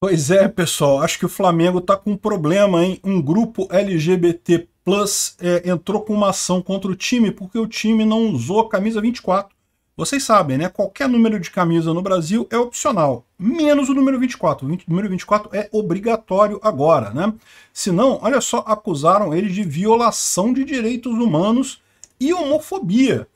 Pois é, pessoal, acho que o Flamengo está com um problema, hein? Um grupo LGBT Plus é, entrou com uma ação contra o time porque o time não usou a camisa 24. Vocês sabem, né? Qualquer número de camisa no Brasil é opcional, menos o número 24. O número 24 é obrigatório agora, né? Senão, olha só, acusaram eles de violação de direitos humanos e homofobia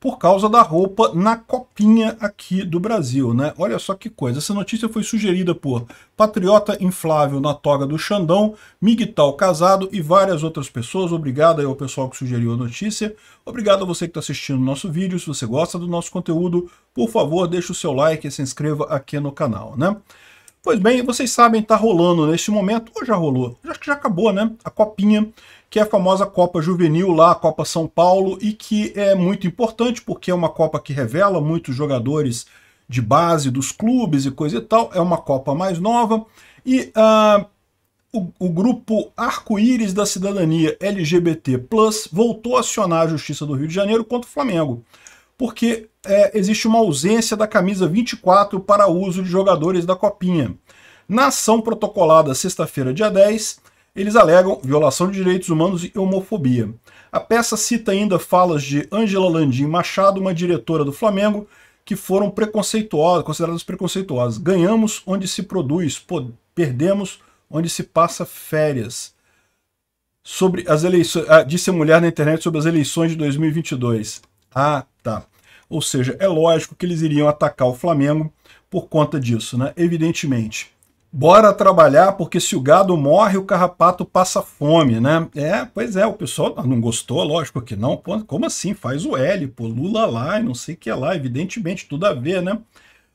por causa da roupa na copinha aqui do Brasil, né? Olha só que coisa. Essa notícia foi sugerida por Patriota Inflável na toga do Xandão, Miguel Casado e várias outras pessoas. Obrigado aí ao pessoal que sugeriu a notícia. Obrigado a você que está assistindo o nosso vídeo. Se você gosta do nosso conteúdo, por favor, deixe o seu like e se inscreva aqui no canal, né? Pois bem, vocês sabem, está rolando neste momento, ou já rolou, acho que já acabou, né? A Copinha, que é a famosa Copa Juvenil lá, a Copa São Paulo, e que é muito importante porque é uma Copa que revela muitos jogadores de base dos clubes e coisa e tal. É uma Copa mais nova. E uh, o, o, grupo Arco-Íris da Cidadania LGBT Plus voltou a acionar a Justiça do Rio de Janeiro contra o Flamengo porque é, existe uma ausência da camisa 24 para uso de jogadores da Copinha. Na ação protocolada sexta-feira, dia 10, eles alegam violação de direitos humanos e homofobia. A peça cita ainda falas de Angela Landim Machado, uma diretora do Flamengo, que foram preconceituosas, consideradas preconceituosas. Ganhamos onde se produz, perdemos onde se passa férias. Sobre as eleições, ah, disse a mulher na internet sobre as eleições de 2022. Ah, ou seja, é lógico que eles iriam atacar o Flamengo por conta disso, né? Evidentemente. Bora trabalhar, porque se o gado morre, o carrapato passa fome, né? É, pois é, o pessoal tá, não gostou, lógico que não. Como assim? Faz o L, pô, Lula lá e não sei o que lá, evidentemente, tudo a ver, né?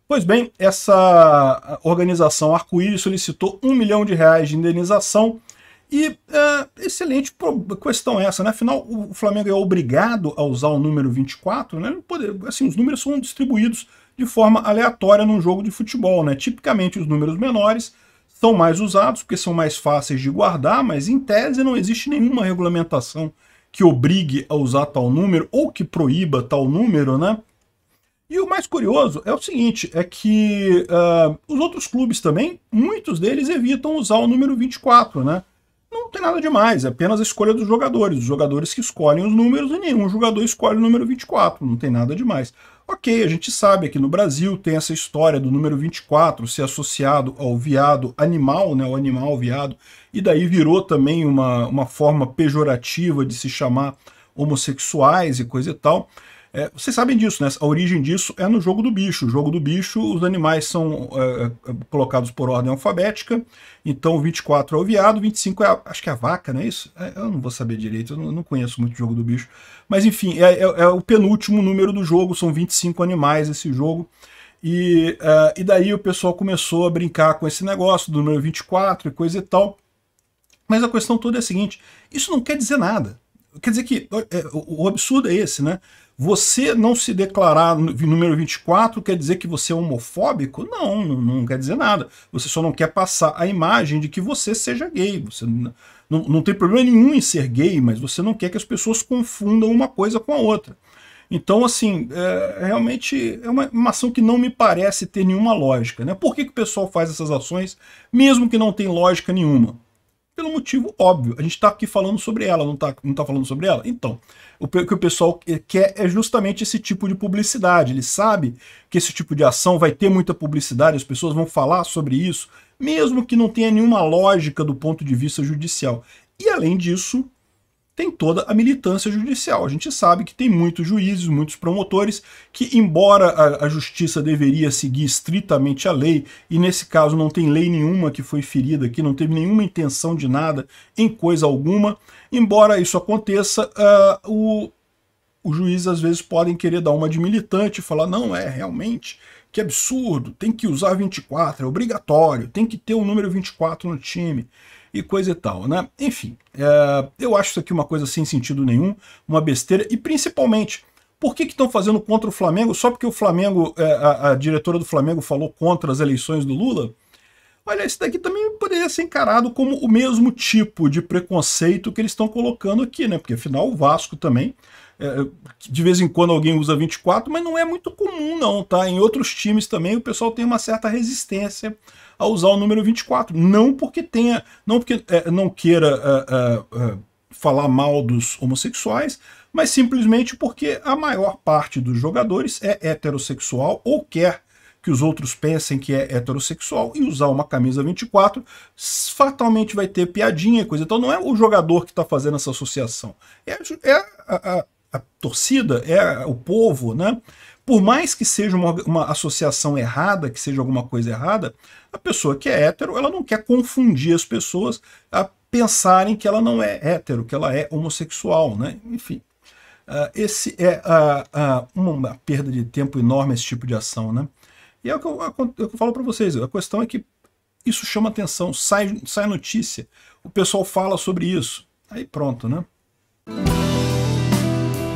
Pois bem, essa organização Arco-Íris solicitou um milhão de reais de indenização e é, excelente questão essa, né? Afinal, o Flamengo é obrigado a usar o número 24, né? assim, os números são distribuídos de forma aleatória num jogo de futebol, né? Tipicamente os números menores são mais usados porque são mais fáceis de guardar, mas em tese não existe nenhuma regulamentação que obrigue a usar tal número ou que proíba tal número, né? E o mais curioso é o seguinte, é que uh, os outros clubes também, muitos deles evitam usar o número 24, né? tem nada demais, é apenas a escolha dos jogadores. Os jogadores que escolhem os números e nenhum jogador escolhe o número 24, não tem nada demais. Ok, a gente sabe que no Brasil tem essa história do número 24 ser associado ao viado animal, né, o animal viado, e daí virou também uma, uma forma pejorativa de se chamar homossexuais e coisa e tal. É, vocês sabem disso, né? A origem disso é no jogo do bicho. O jogo do bicho, os animais são é, é colocados por ordem alfabética. Então, 24 é o viado, 25 é a, acho que é a vaca, não é isso? É, eu não vou saber direito, eu não, conheço muito o jogo do bicho. Mas, enfim, é, é, é o penúltimo número do jogo, são 25 animais esse jogo. E, uh, e daí o pessoal começou a brincar com esse negócio do número 24 e coisa e tal. Mas a questão toda é a seguinte, isso não quer dizer nada. Quer dizer que o absurdo é esse, né? Você não se declarar número 24 quer dizer que você é homofóbico? Não, não, não quer dizer nada. Você só não quer passar a imagem de que você seja gay. Você não, não tem problema nenhum em ser gay, mas você não quer que as pessoas confundam uma coisa com a outra. Então, assim, é, realmente é uma, uma, ação que não me parece ter nenhuma lógica. Né? Por que, que o pessoal faz essas ações mesmo que não tem lógica nenhuma? Pelo motivo óbvio, a gente está aqui falando sobre ela, não está não tá falando sobre ela? Então, o que o pessoal quer é justamente esse tipo de publicidade. Ele sabe que esse tipo de ação vai ter muita publicidade, as pessoas vão falar sobre isso, mesmo que não tenha nenhuma lógica do ponto de vista judicial. E além disso, tem toda a militância judicial. A gente sabe que tem muitos juízes, muitos promotores, que, embora a, a, justiça deveria seguir estritamente a lei, e nesse caso não tem lei nenhuma que foi ferida aqui, não teve nenhuma intenção de nada em coisa alguma, embora isso aconteça, uh, o, o juiz às vezes podem querer dar uma de militante e falar, não, é realmente que absurdo, tem que usar 24, é obrigatório, tem que ter o um número 24 no time e coisa e tal, né? Enfim, é, eu acho isso aqui uma coisa sem sentido nenhum, uma besteira, e principalmente, por que estão fazendo contra o Flamengo só porque o Flamengo, é, a, a, diretora do Flamengo falou contra as eleições do Lula? Olha, isso daqui também poderia ser encarado como o mesmo tipo de preconceito que eles estão colocando aqui, né? Porque afinal o Vasco também é, é, de vez em quando alguém usa 24, mas não é muito comum não, tá? Em outros times também o pessoal tem uma certa resistência a usar o número 24, não porque tenha, não porque é, não queira é, é, é, falar mal dos homossexuais, mas simplesmente porque a maior parte dos jogadores é heterossexual ou quer que os outros pensem que é heterossexual e usar uma camisa 24 fatalmente vai ter piadinha e coisa. Então não é o jogador que está fazendo essa associação, é, a, a torcida, é o povo, né? Por mais que seja uma, uma, associação errada, que seja alguma coisa errada, a pessoa que é hétero, ela não quer confundir as pessoas a pensarem que ela não é hétero, que ela é homossexual, né? Enfim, uh, esse é uh, uh, uma perda de tempo enorme esse tipo de ação, né? E é o que eu, é eu falo para vocês, a questão é que isso chama atenção, sai, sai notícia, o pessoal fala sobre isso, aí pronto, né?